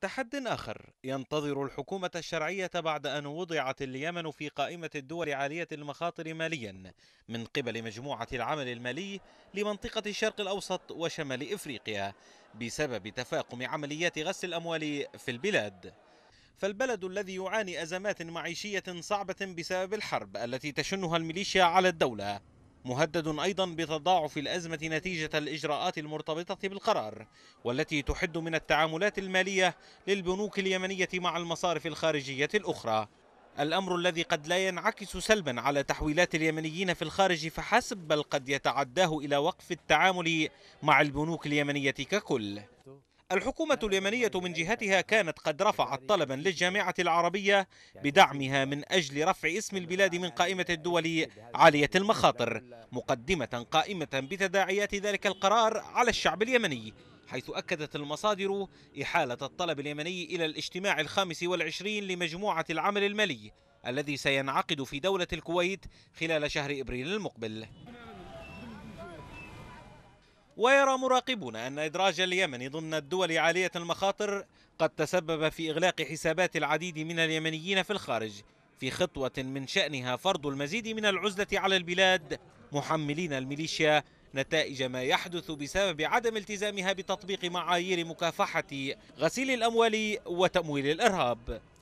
تحد آخر ينتظر الحكومة الشرعية بعد أن وضعت اليمن في قائمة الدول عالية المخاطر ماليا من قبل مجموعة العمل المالي لمنطقة الشرق الأوسط وشمال إفريقيا بسبب تفاقم عمليات غسل الأموال في البلاد فالبلد الذي يعاني أزمات معيشية صعبة بسبب الحرب التي تشنها الميليشيا على الدولة مهدد أيضا بتضاعف الأزمة نتيجة الإجراءات المرتبطة بالقرار والتي تحد من التعاملات المالية للبنوك اليمنية مع المصارف الخارجية الأخرى الأمر الذي قد لا ينعكس سلبا على تحويلات اليمنيين في الخارج فحسب بل قد يتعداه إلى وقف التعامل مع البنوك اليمنية ككل الحكومة اليمنية من جهتها كانت قد رفعت طلبا للجامعة العربية بدعمها من أجل رفع اسم البلاد من قائمة الدول عالية المخاطر مقدمة قائمة بتداعيات ذلك القرار على الشعب اليمني حيث أكدت المصادر إحالة الطلب اليمني إلى الاجتماع الخامس والعشرين لمجموعة العمل المالي الذي سينعقد في دولة الكويت خلال شهر إبريل المقبل ويرى مراقبون أن إدراج اليمن ضمن الدول عالية المخاطر قد تسبب في إغلاق حسابات العديد من اليمنيين في الخارج في خطوة من شأنها فرض المزيد من العزلة على البلاد محملين الميليشيا نتائج ما يحدث بسبب عدم التزامها بتطبيق معايير مكافحة غسيل الأموال وتمويل الإرهاب